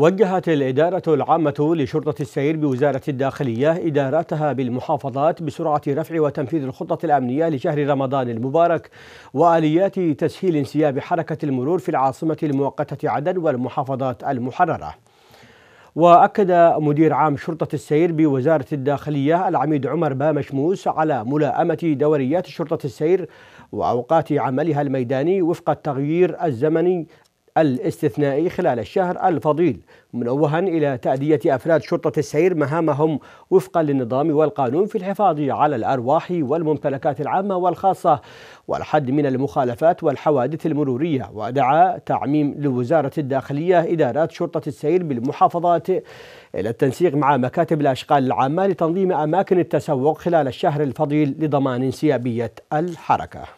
وجهت الإدارة العامة لشرطة السير بوزارة الداخلية إداراتها بالمحافظات بسرعة رفع وتنفيذ الخطة الأمنية لشهر رمضان المبارك وآليات تسهيل انسياب حركة المرور في العاصمة المؤقتة عدن والمحافظات المحررة وأكد مدير عام شرطة السير بوزارة الداخلية العميد عمر بامشموس على ملاءمة دوريات شرطة السير وأوقات عملها الميداني وفق التغيير الزمني الاستثنائي خلال الشهر الفضيل منوها إلى تأدية أفراد شرطة السير مهامهم وفقا للنظام والقانون في الحفاظ على الأرواح والممتلكات العامة والخاصة والحد من المخالفات والحوادث المرورية ودعا تعميم لوزارة الداخلية إدارات شرطة السير بالمحافظات إلى التنسيق مع مكاتب الأشغال العامة لتنظيم أماكن التسوق خلال الشهر الفضيل لضمان انسيابية الحركة